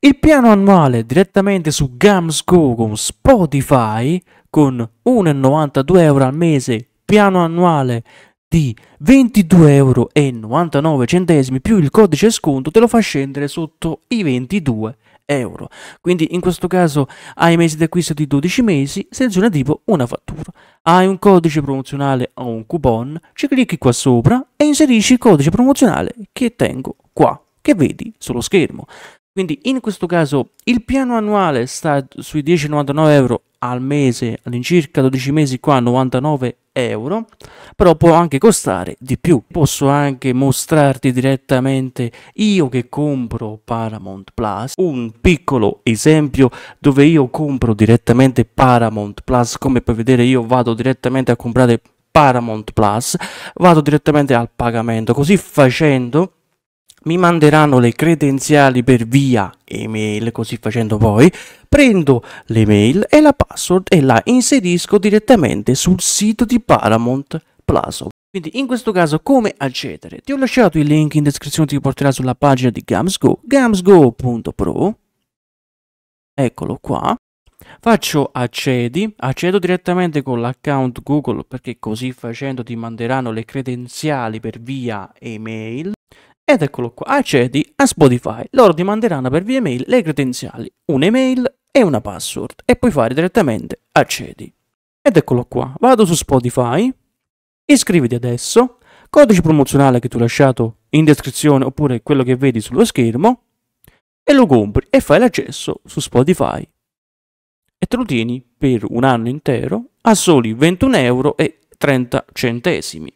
Il piano annuale direttamente su Gamsco con Spotify con 1,92 euro al mese, piano annuale di 22,99 euro più il codice sconto te lo fa scendere sotto i 22 euro. Quindi in questo caso hai mesi di acquisto di 12 mesi, seleziona tipo una fattura. Hai un codice promozionale o un coupon, ci clicchi qua sopra e inserisci il codice promozionale che tengo qua, che vedi sullo schermo. Quindi in questo caso il piano annuale sta sui 10,99 euro al mese, all'incirca 12 mesi qua 99 euro, però può anche costare di più. Posso anche mostrarti direttamente io che compro Paramount Plus, un piccolo esempio dove io compro direttamente Paramount Plus, come puoi vedere io vado direttamente a comprare Paramount Plus, vado direttamente al pagamento, così facendo mi manderanno le credenziali per via email, così facendo poi prendo l'email e la password e la inserisco direttamente sul sito di Paramount Plus. Quindi in questo caso come accedere? Ti ho lasciato il link in descrizione che ti porterà sulla pagina di GamsGo, gamsgo.pro. Eccolo qua. Faccio accedi, accedo direttamente con l'account Google perché così facendo ti manderanno le credenziali per via email. Ed eccolo qua, accedi a Spotify. Loro ti manderanno per via mail le credenziali, un'email e una password. E puoi fare direttamente accedi. Ed eccolo qua, vado su Spotify, iscriviti adesso, codice promozionale che tu hai lasciato in descrizione oppure quello che vedi sullo schermo, e lo compri e fai l'accesso su Spotify. E te lo tieni per un anno intero a soli 21 euro e 30 centesimi.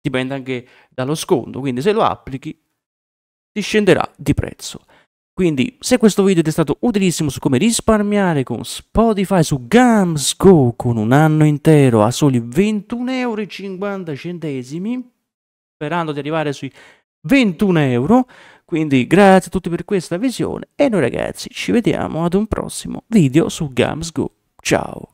Dipende anche dallo sconto, quindi se lo applichi ti scenderà di prezzo. Quindi se questo video ti è stato utilissimo su come risparmiare con Spotify su Gamsco con un anno intero a soli 21,50€, sperando di arrivare sui 21 euro, quindi grazie a tutti per questa visione e noi ragazzi ci vediamo ad un prossimo video su Gamsgo. Ciao!